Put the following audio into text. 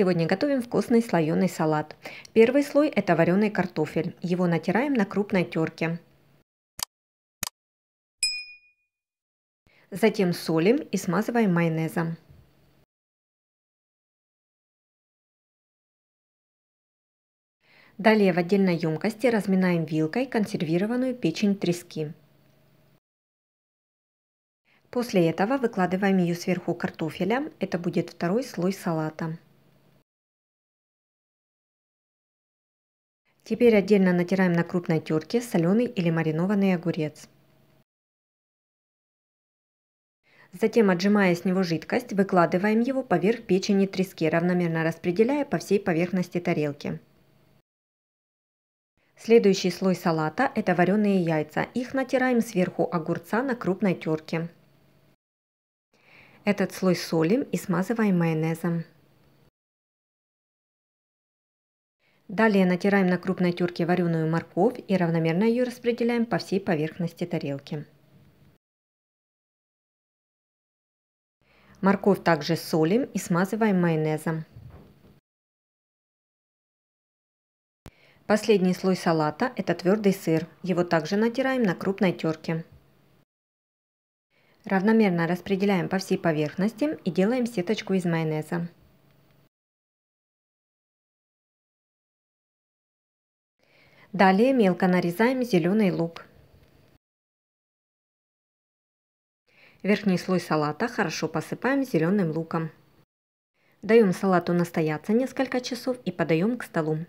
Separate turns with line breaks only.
Сегодня готовим вкусный слоеный салат. Первый слой – это вареный картофель. Его натираем на крупной терке.
Затем солим и смазываем майонезом. Далее в отдельной емкости разминаем
вилкой консервированную печень трески. После этого выкладываем ее сверху картофеля, это будет второй слой салата. Теперь отдельно натираем на крупной терке соленый или маринованный огурец. Затем, отжимая с него жидкость, выкладываем его поверх печени трески, равномерно распределяя по всей поверхности тарелки. Следующий слой салата – это вареные яйца. Их натираем сверху огурца на крупной терке. Этот слой солим и смазываем майонезом. Далее натираем на крупной терке вареную морковь и равномерно ее распределяем по всей поверхности тарелки. Морковь также солим и смазываем майонезом.
Последний слой салата –
это твердый сыр. Его также натираем на крупной терке. Равномерно распределяем по всей поверхности и делаем сеточку из майонеза. Далее мелко нарезаем зеленый лук. Верхний слой салата хорошо посыпаем зеленым луком. Даем салату настояться несколько часов и подаем к столу.